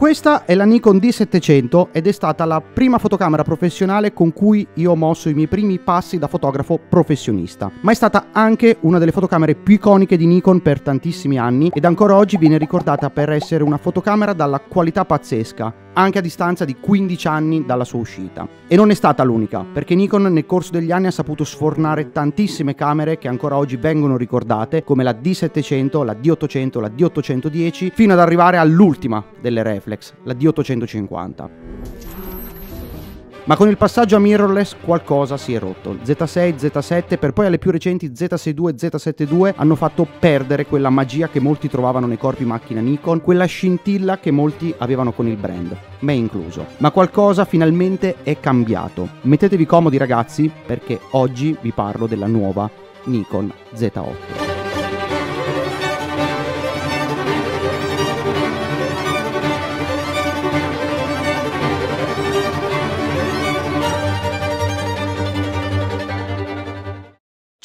Questa è la Nikon D700 ed è stata la prima fotocamera professionale con cui io ho mosso i miei primi passi da fotografo professionista, ma è stata anche una delle fotocamere più iconiche di Nikon per tantissimi anni ed ancora oggi viene ricordata per essere una fotocamera dalla qualità pazzesca, anche a distanza di 15 anni dalla sua uscita. E non è stata l'unica, perché Nikon nel corso degli anni ha saputo sfornare tantissime camere che ancora oggi vengono ricordate, come la D700, la D800, la D810, fino ad arrivare all'ultima delle reflex, la D850 ma con il passaggio a mirrorless qualcosa si è rotto. Z6, Z7 per poi alle più recenti Z62 e Z72 hanno fatto perdere quella magia che molti trovavano nei corpi macchina Nikon, quella scintilla che molti avevano con il brand, me incluso. Ma qualcosa finalmente è cambiato. Mettetevi comodi ragazzi perché oggi vi parlo della nuova Nikon Z8.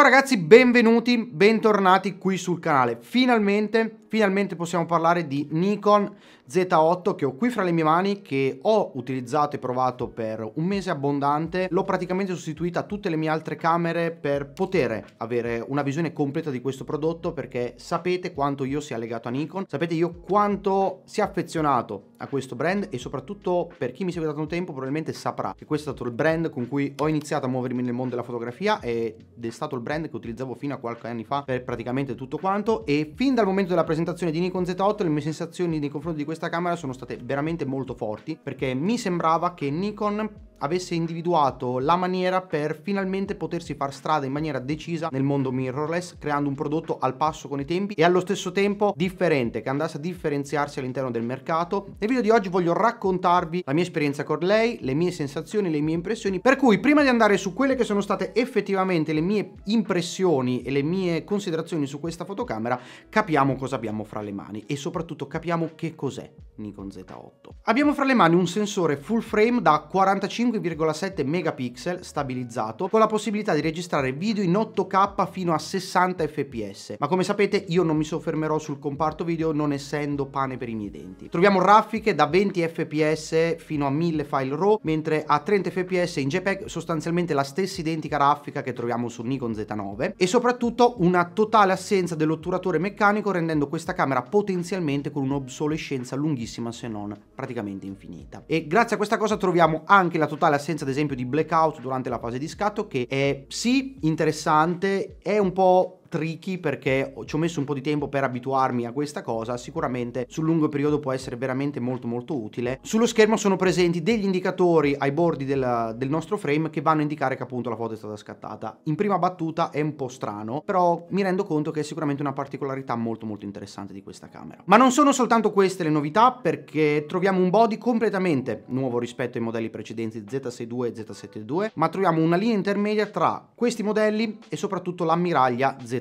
Ciao ragazzi, benvenuti, bentornati qui sul canale. Finalmente finalmente possiamo parlare di Nikon Z8 che ho qui fra le mie mani che ho utilizzato e provato per un mese abbondante l'ho praticamente sostituita a tutte le mie altre camere per poter avere una visione completa di questo prodotto perché sapete quanto io sia legato a Nikon sapete io quanto sia affezionato a questo brand e soprattutto per chi mi segue da tanto tempo probabilmente saprà che questo è stato il brand con cui ho iniziato a muovermi nel mondo della fotografia ed è stato il brand che utilizzavo fino a qualche anni fa per praticamente tutto quanto e fin dal momento della presentazione presentazione di Nikon Z8 le mie sensazioni nei confronti di questa camera sono state veramente molto forti perché mi sembrava che Nikon avesse individuato la maniera per finalmente potersi far strada in maniera decisa nel mondo mirrorless, creando un prodotto al passo con i tempi e allo stesso tempo differente, che andasse a differenziarsi all'interno del mercato. Nel video di oggi voglio raccontarvi la mia esperienza con lei, le mie sensazioni, le mie impressioni, per cui prima di andare su quelle che sono state effettivamente le mie impressioni e le mie considerazioni su questa fotocamera, capiamo cosa abbiamo fra le mani e soprattutto capiamo che cos'è. Nikon Z8. Abbiamo fra le mani un sensore full frame da 45,7 megapixel stabilizzato con la possibilità di registrare video in 8K fino a 60 fps, ma come sapete io non mi soffermerò sul comparto video non essendo pane per i miei denti. Troviamo raffiche da 20 fps fino a 1000 file RAW, mentre a 30 fps in JPEG sostanzialmente la stessa identica raffica che troviamo sul Nikon Z9 e soprattutto una totale assenza dell'otturatore meccanico rendendo questa camera potenzialmente con un'obsolescenza lunghissima pochissima se non praticamente infinita. E grazie a questa cosa troviamo anche la totale assenza ad esempio di blackout durante la fase di scatto che è sì interessante, è un po' tricky perché ci ho messo un po' di tempo per abituarmi a questa cosa, sicuramente sul lungo periodo può essere veramente molto molto utile. Sullo schermo sono presenti degli indicatori ai bordi del, del nostro frame che vanno a indicare che appunto la foto è stata scattata. In prima battuta è un po' strano, però mi rendo conto che è sicuramente una particolarità molto molto interessante di questa camera. Ma non sono soltanto queste le novità perché troviamo un body completamente nuovo rispetto ai modelli precedenti Z62 e Z72, ma troviamo una linea intermedia tra questi modelli e soprattutto l'ammiraglia Z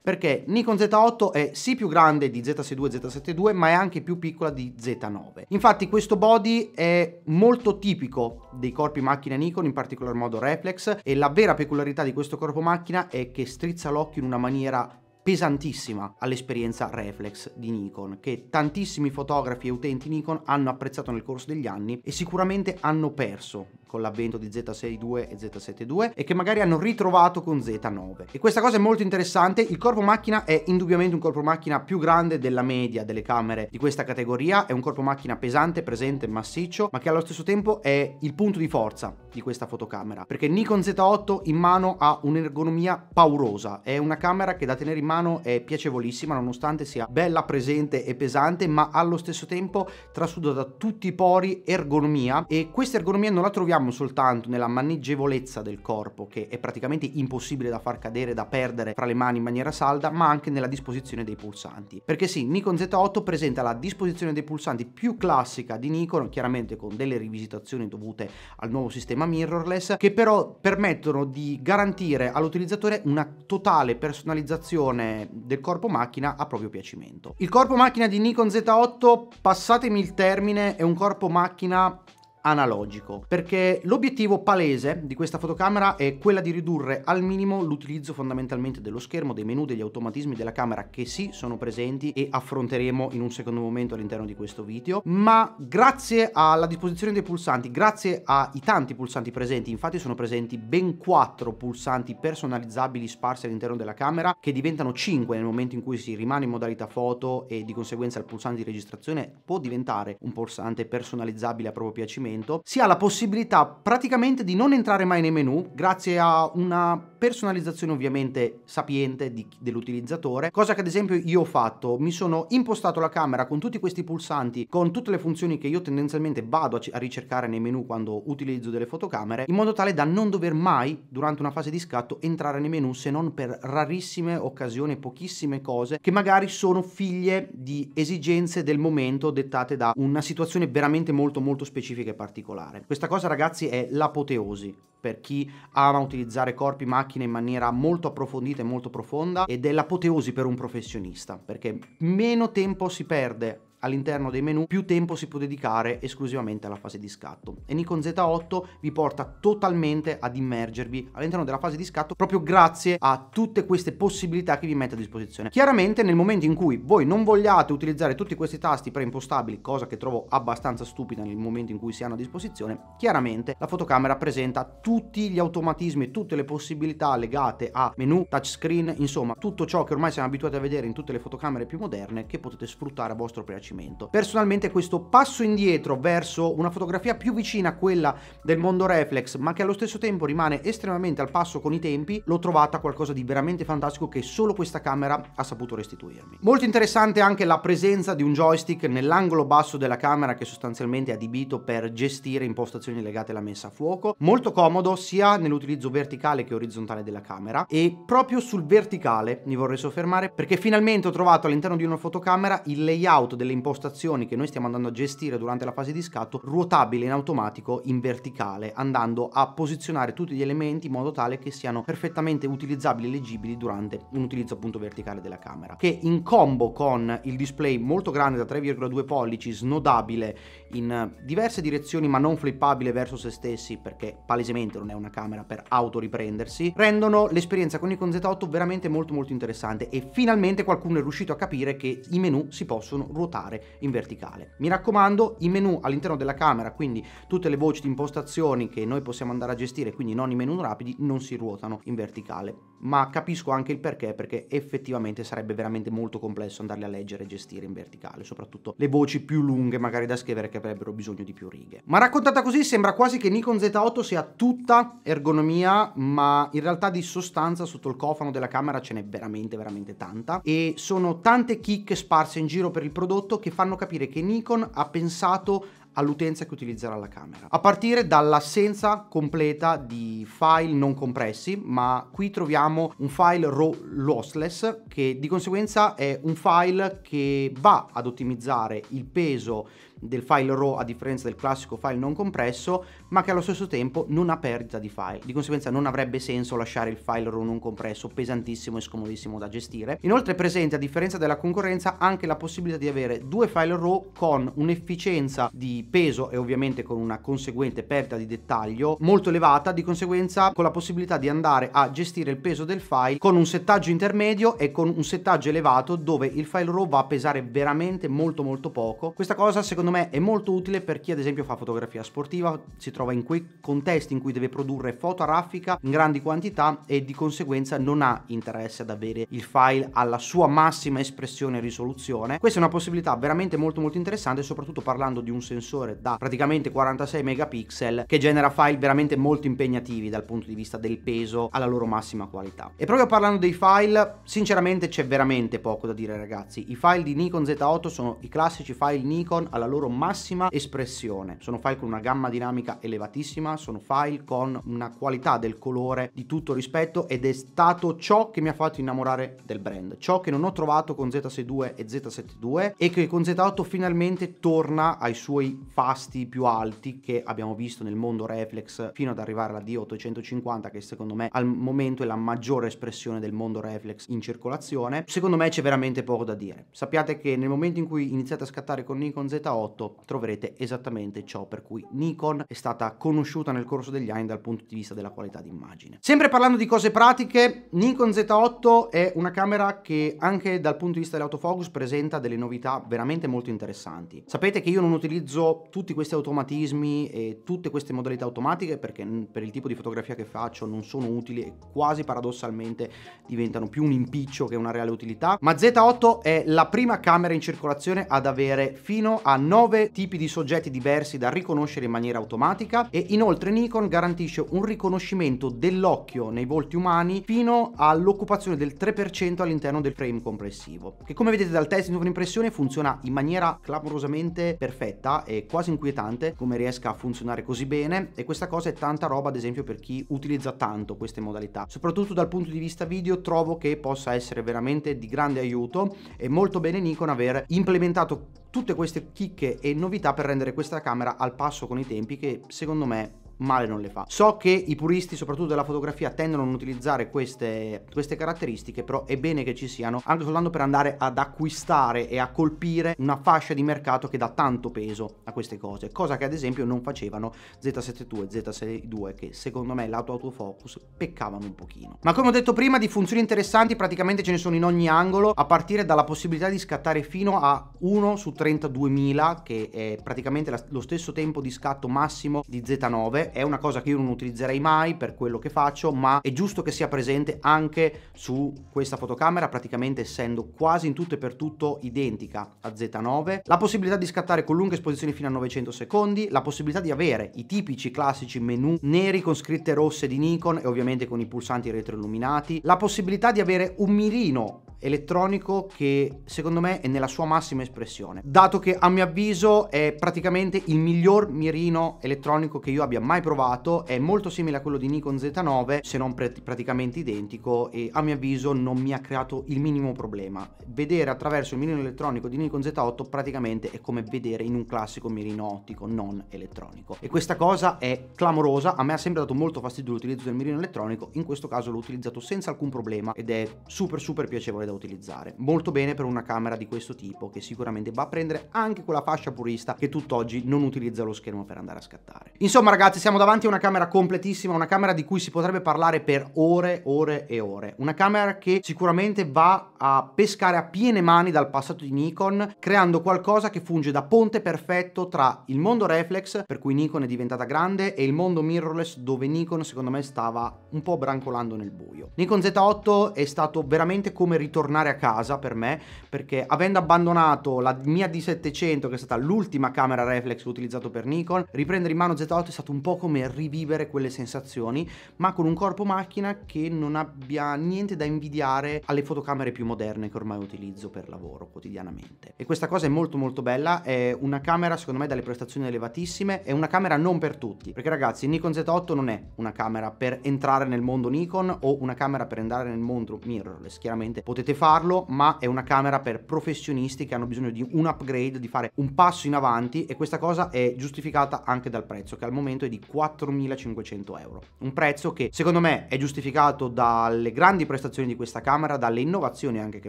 perché Nikon Z8 è sì più grande di Z62 e Z72 ma è anche più piccola di Z9 infatti questo body è molto tipico dei corpi macchina Nikon in particolar modo reflex e la vera peculiarità di questo corpo macchina è che strizza l'occhio in una maniera pesantissima all'esperienza reflex di Nikon, che tantissimi fotografi e utenti Nikon hanno apprezzato nel corso degli anni e sicuramente hanno perso con l'avvento di Z62 e Z72 e che magari hanno ritrovato con Z9. E questa cosa è molto interessante, il corpo macchina è indubbiamente un corpo macchina più grande della media delle camere di questa categoria, è un corpo macchina pesante, presente, massiccio, ma che allo stesso tempo è il punto di forza di questa fotocamera, perché Nikon Z8 in mano ha un'ergonomia paurosa, è una camera che da tenere in mano è piacevolissima nonostante sia bella, presente e pesante, ma allo stesso tempo trasuda da tutti i pori ergonomia e questa ergonomia non la troviamo risiediamo soltanto nella maneggevolezza del corpo, che è praticamente impossibile da far cadere, da perdere fra le mani in maniera salda, ma anche nella disposizione dei pulsanti. Perché sì, Nikon Z8 presenta la disposizione dei pulsanti più classica di Nikon, chiaramente con delle rivisitazioni dovute al nuovo sistema mirrorless, che però permettono di garantire all'utilizzatore una totale personalizzazione del corpo macchina a proprio piacimento. Il corpo macchina di Nikon Z8, passatemi il termine, è un corpo macchina analogico perché l'obiettivo palese di questa fotocamera è quella di ridurre al minimo l'utilizzo fondamentalmente dello schermo dei menu degli automatismi della camera che sì sono presenti e affronteremo in un secondo momento all'interno di questo video ma grazie alla disposizione dei pulsanti grazie ai tanti pulsanti presenti infatti sono presenti ben 4 pulsanti personalizzabili sparsi all'interno della camera che diventano 5 nel momento in cui si rimane in modalità foto e di conseguenza il pulsante di registrazione può diventare un pulsante personalizzabile a proprio piacimento momento, si ha la possibilità praticamente di non entrare mai nei menu grazie a una personalizzazione ovviamente sapiente di, dell'utilizzatore, cosa che ad esempio io ho fatto, mi sono impostato la camera con tutti questi pulsanti, con tutte le funzioni che io tendenzialmente vado a, a ricercare nei menu quando utilizzo delle fotocamere, in modo tale da non dover mai durante una fase di scatto entrare nei menu se non per rarissime occasioni, pochissime cose che magari sono figlie di esigenze del momento dettate da una situazione veramente molto molto specifica e particolare. Questa cosa ragazzi è l'apoteosi per chi ama utilizzare corpi macchine in maniera molto approfondita e molto profonda ed è l'apoteosi per un professionista perché meno tempo si perde all'interno dei menu più tempo si può dedicare esclusivamente alla fase di scatto e Nikon Z8 vi porta totalmente ad immergervi all'interno della fase di scatto proprio grazie a tutte queste possibilità che vi mette a disposizione chiaramente nel momento in cui voi non vogliate utilizzare tutti questi tasti preimpostabili cosa che trovo abbastanza stupida nel momento in cui si hanno a disposizione chiaramente la fotocamera presenta tutti gli automatismi e tutte le possibilità legate a menu touchscreen insomma tutto ciò che ormai siamo abituati a vedere in tutte le fotocamere più moderne che potete sfruttare a vostro piacere Rinascimento. Personalmente questo passo indietro verso una fotografia più vicina a quella del mondo reflex, ma che allo stesso tempo rimane estremamente al passo con i tempi, l'ho trovata qualcosa di veramente fantastico che solo questa camera ha saputo restituirmi. Molto interessante anche la presenza di un joystick nell'angolo basso della camera che sostanzialmente è adibito per gestire impostazioni legate alla messa a fuoco, molto comodo sia nell'utilizzo verticale che orizzontale della camera e proprio sul verticale mi vorrei soffermare perché finalmente ho trovato all'interno di una fotocamera il layout delle impostazioni che noi stiamo andando a gestire durante la fase di scatto ruotabile in automatico in verticale, andando a posizionare tutti gli elementi in modo tale che siano perfettamente utilizzabili e leggibili durante un utilizzo appunto verticale della camera, che in combo con il display molto grande da 3,2 pollici, snodabile in diverse direzioni ma non flippabile verso se stessi perché palesemente non è una camera per autoriprendersi, rendono l'esperienza con Nikon Z8 veramente molto molto interessante e finalmente qualcuno è riuscito a capire che i menu si possono ruotare fare in verticale. Mi raccomando, i menu all'interno della camera, quindi tutte le voci di impostazioni che noi possiamo andare a gestire, quindi non i menu rapidi, non si ruotano in verticale ma capisco anche il perché perché effettivamente sarebbe veramente molto complesso andarle a leggere e gestire in verticale, soprattutto le voci più lunghe magari da scrivere che avrebbero bisogno di più righe. Ma raccontata così sembra quasi che Nikon Z8 sia tutta ergonomia, ma in realtà di sostanza sotto il cofano della camera ce n'è veramente veramente tanta e sono tante chicche sparse in giro per il prodotto che fanno capire che Nikon ha pensato all'utenza che utilizzerà la camera. A partire dall'assenza completa di file non compressi, ma qui troviamo un file raw lossless che di conseguenza è un file che va ad ottimizzare il peso del file RAW a differenza del classico file non compresso, ma che allo stesso tempo non ha perdita di file. Di conseguenza non avrebbe senso lasciare il file RAW non compresso pesantissimo e scomodissimo da gestire. Inoltre è presente, a differenza della concorrenza, anche la possibilità di avere due file RAW con un'efficienza di peso e ovviamente con una conseguente perdita di dettaglio molto elevata, di conseguenza con la possibilità di andare a gestire il peso del file con un settaggio intermedio e con un settaggio elevato dove il file RAW va a pesare veramente molto molto poco. Questa cosa secondo me secondo me è molto utile per chi ad esempio fa fotografia sportiva, si trova in quei contesti in cui deve produrre foto a raffica in grandi quantità e di conseguenza non ha interesse ad avere il file alla sua massima espressione e risoluzione. Questa è una possibilità veramente molto molto interessante, soprattutto parlando di un sensore da praticamente 46 megapixel che genera file veramente molto impegnativi dal punto di vista del peso alla loro massima qualità. E proprio parlando dei file, sinceramente c'è veramente poco da dire ragazzi. I file di Nikon Z8 sono i classici file Nikon alla loro loro massima espressione. Sono file con una gamma dinamica elevatissima, sono file con una qualità del colore di tutto rispetto ed è stato ciò che mi ha fatto innamorare del brand, ciò che non ho trovato con Z62 e Z72 e che con Z8 finalmente torna ai suoi fasti più alti che abbiamo visto nel mondo reflex fino ad arrivare alla D850 che secondo me al momento è la maggiore espressione del mondo reflex in circolazione. Secondo me c'è veramente poco da dire. Sappiate che nel momento in cui iniziate a scattare con Nikon Z8 2018 troverete esattamente ciò per cui Nikon è stata conosciuta nel corso degli anni dal punto di vista della qualità d'immagine. Sempre parlando di cose pratiche, Nikon Z8 è una camera che anche dal punto di vista dell'autofocus presenta delle novità veramente molto interessanti. Sapete che io non utilizzo tutti questi automatismi e tutte queste modalità automatiche perché per il tipo di fotografia che faccio non sono utili e quasi paradossalmente diventano più un impiccio che una reale utilità, ma Z8 è la prima camera in circolazione ad avere fino a 9 9 tipi di soggetti diversi da riconoscere in maniera automatica e inoltre Nikon garantisce un riconoscimento dell'occhio nei volti umani fino all'occupazione del 3% all'interno del frame complessivo, che come vedete dal test di un'impressione funziona in maniera clamorosamente perfetta e quasi inquietante come riesca a funzionare così bene e questa cosa è tanta roba ad esempio per chi utilizza tanto queste modalità. Soprattutto dal punto di vista video trovo che possa essere veramente di grande aiuto e molto bene Nikon aver implementato tutte queste chicche e novità per rendere questa camera al passo con i tempi che secondo me male non le fa. So che i puristi, soprattutto della fotografia, tendono a non utilizzare queste, queste caratteristiche, però è bene che ci siano, anche soltanto per andare ad acquistare e a colpire una fascia di mercato che dà tanto peso a queste cose, cosa che ad esempio non facevano Z72 e Z62, che secondo me lauto autofocus peccavano un pochino. Ma come ho detto prima, di funzioni interessanti praticamente ce ne sono in ogni angolo, a partire dalla possibilità di scattare fino a 1 su 32.000, che è praticamente lo stesso tempo di scatto massimo di Z9, è una cosa che io non utilizzerei mai per quello che faccio, ma è giusto che sia presente anche su questa fotocamera, praticamente essendo quasi in tutto e per tutto identica a Z9. La possibilità di scattare con lunghe esposizioni fino a 900 secondi, la possibilità di avere i tipici classici menu neri con scritte rosse di Nikon e ovviamente con i pulsanti retroilluminati, la possibilità di avere un mirino elettronico che secondo me è nella sua massima espressione, dato che a mio avviso è praticamente il miglior mirino elettronico che io abbia mai provato, è molto simile a quello di Nikon Z9 se non pr praticamente identico e a mio avviso non mi ha creato il minimo problema. Vedere attraverso il mirino elettronico di Nikon Z8 praticamente è come vedere in un classico mirino ottico non elettronico e questa cosa è clamorosa, a me ha sempre dato molto fastidio l'utilizzo del mirino elettronico, in questo caso l'ho utilizzato senza alcun problema ed è super super piacevole da utilizzare. Molto bene per una camera di questo tipo che sicuramente va a prendere anche quella fascia purista che tutt'oggi non utilizza lo schermo per andare a scattare. Insomma ragazzi siamo davanti a una camera completissima, una camera di cui si potrebbe parlare per ore, ore e ore. Una camera che sicuramente va a pescare a piene mani dal passato di Nikon creando qualcosa che funge da ponte perfetto tra il mondo reflex per cui Nikon è diventata grande e il mondo mirrorless dove Nikon secondo me stava un po' brancolando nel buio. Nikon Z8 è stato veramente come ritornare tornare a casa per me, perché avendo abbandonato la mia D700, che è stata l'ultima camera reflex che utilizzato per Nikon, riprendere in mano Z8 è stato un po' come rivivere quelle sensazioni, ma con un corpo macchina che non abbia niente da invidiare alle fotocamere più moderne che ormai utilizzo per lavoro quotidianamente. E questa cosa è molto molto bella, è una camera secondo me dalle prestazioni elevatissime, è una camera non per tutti, perché ragazzi Nikon Z8 non è una camera per entrare nel mondo Nikon o una camera per entrare nel mondo mirrorless, chiaramente potete potete farlo, ma è una camera per professionisti che hanno bisogno di un upgrade, di fare un passo in avanti e questa cosa è giustificata anche dal prezzo che al momento è di 4500 euro. Un prezzo che secondo me è giustificato dalle grandi prestazioni di questa camera, dalle innovazioni anche che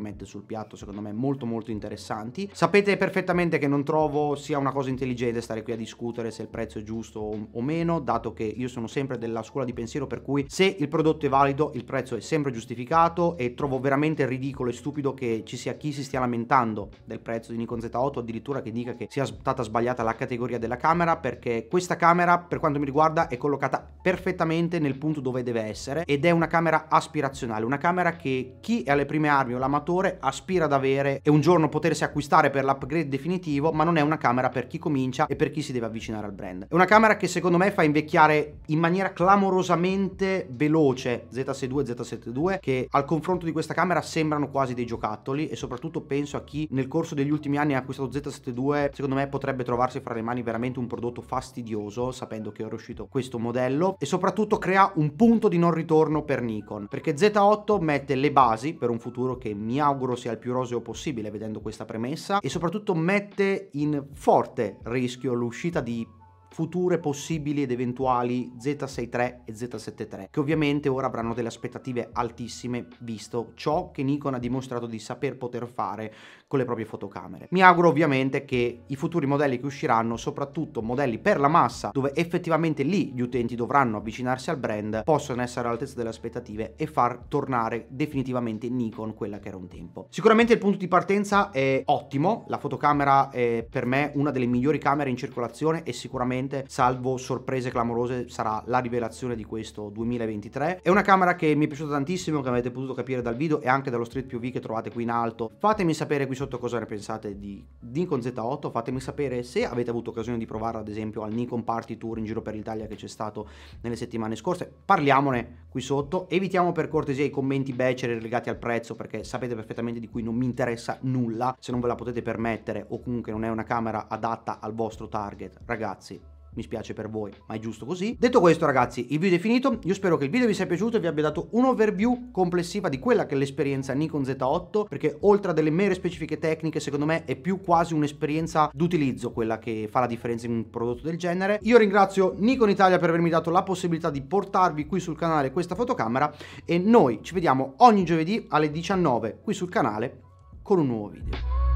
mette sul piatto, secondo me molto molto interessanti. Sapete perfettamente che non trovo sia una cosa intelligente stare qui a discutere se il prezzo è giusto o meno, dato che io sono sempre della scuola di pensiero per cui se il prodotto è valido il prezzo è sempre giustificato e trovo veramente ridicolo ridicolo e stupido che ci sia chi si stia lamentando del prezzo di Nikon Z8, addirittura che dica che sia stata sbagliata la categoria della camera, perché questa camera, per quanto mi riguarda, è collocata perfettamente nel punto dove deve essere ed è una camera aspirazionale, una camera che chi è alle prime armi o l'amatore aspira ad avere e un giorno potersi acquistare per l'upgrade definitivo, ma non è una camera per chi comincia e per chi si deve avvicinare al brand. È una camera che secondo me fa invecchiare in maniera clamorosamente veloce Z62 Z72 che al confronto di questa camera sembra sembrano quasi dei giocattoli e soprattutto penso a chi nel corso degli ultimi anni ha acquistato Z72 secondo me potrebbe trovarsi fra le mani veramente un prodotto fastidioso sapendo che è riuscito questo modello e soprattutto crea un punto di non ritorno per Nikon perché Z8 mette le basi per un futuro che mi auguro sia il più roseo possibile vedendo questa premessa e soprattutto mette in forte rischio l'uscita di future possibili ed eventuali Z63 e Z73, che ovviamente ora avranno delle aspettative altissime visto ciò che Nikon ha dimostrato di saper poter fare con le proprie fotocamere. Mi auguro ovviamente che i futuri modelli che usciranno, soprattutto modelli per la massa, dove effettivamente lì gli utenti dovranno avvicinarsi al brand, possano essere all'altezza delle aspettative e far tornare definitivamente Nikon quella che era un tempo. Sicuramente il punto di partenza è ottimo, la fotocamera è per me una delle migliori camere in circolazione e sicuramente sicuramente, salvo sorprese clamorose, sarà la rivelazione di questo 2023. È una camera che mi è piaciuta tantissimo, che avete potuto capire dal video e anche dallo Street POV che trovate qui in alto. Fatemi sapere qui sotto cosa ne pensate di Nikon Z8, fatemi sapere se avete avuto occasione di provarla ad esempio al Nikon Party Tour in giro per l'Italia che c'è stato nelle settimane scorse. Parliamone qui sotto, evitiamo per cortesia i commenti beceri legati al prezzo perché sapete perfettamente di cui non mi interessa nulla, se non ve la potete permettere o comunque non è una camera adatta al vostro target, ragazzi mi spiace per voi, ma è giusto così. Detto questo ragazzi, il video è finito, io spero che il video vi sia piaciuto e vi abbia dato un'overview complessiva di quella che è l'esperienza Nikon Z8, perché oltre a delle mere specifiche tecniche, secondo me è più quasi un'esperienza d'utilizzo quella che fa la differenza in un prodotto del genere. Io ringrazio Nikon Italia per avermi dato la possibilità di portarvi qui sul canale questa fotocamera e noi ci vediamo ogni giovedì alle 19 qui sul canale con un nuovo video.